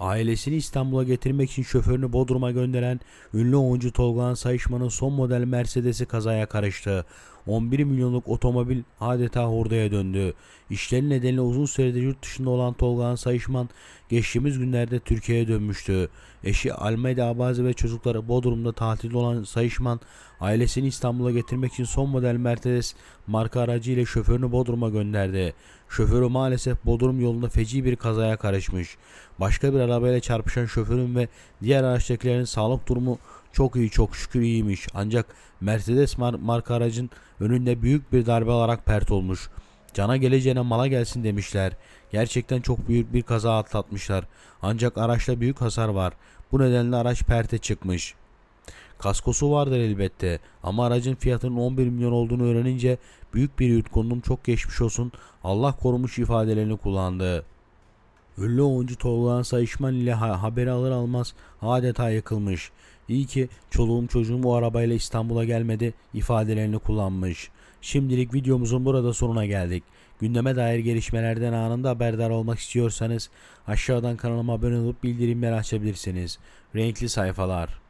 Ailesini İstanbul'a getirmek için şoförünü Bodrum'a gönderen ünlü oyuncu Tolga Sayışman'ın son model Mercedes'i kazaya karıştı. 11 milyonluk otomobil adeta hordaya döndü. İşlerin nedeniyle uzun süredir yurt dışında olan Tolga'nın Sayışman geçtiğimiz günlerde Türkiye'ye dönmüştü. Eşi Almeda Abazi ve çocukları Bodrum'da tatilde olan Sayışman ailesini İstanbul'a getirmek için son model Mercedes marka aracı ile şoförünü Bodrum'a gönderdi. Şoförü maalesef Bodrum yolunda feci bir kazaya karışmış. Başka bir arabayla çarpışan şoförün ve diğer araçtakilerin sağlık durumu çok iyi çok şükür iyiymiş. Ancak Mercedes mar marka aracın önünde büyük bir darbe olarak pert olmuş. Cana geleceğine mala gelsin demişler. Gerçekten çok büyük bir kaza atlatmışlar. Ancak araçta büyük hasar var. Bu nedenle araç perte çıkmış. Kaskosu vardır elbette ama aracın fiyatının 11 milyon olduğunu öğrenince büyük bir yutkundum çok geçmiş olsun Allah korumuş ifadelerini kullandı. Ünlü oyuncu Tolga Sayışman ile haberi alır almaz adeta yıkılmış. İyi ki çoluğum çocuğum o arabayla İstanbul'a gelmedi ifadelerini kullanmış. Şimdilik videomuzun burada sonuna geldik. Gündeme dair gelişmelerden anında haberdar olmak istiyorsanız aşağıdan kanalıma abone olup bildirimleri açabilirsiniz. Renkli sayfalar.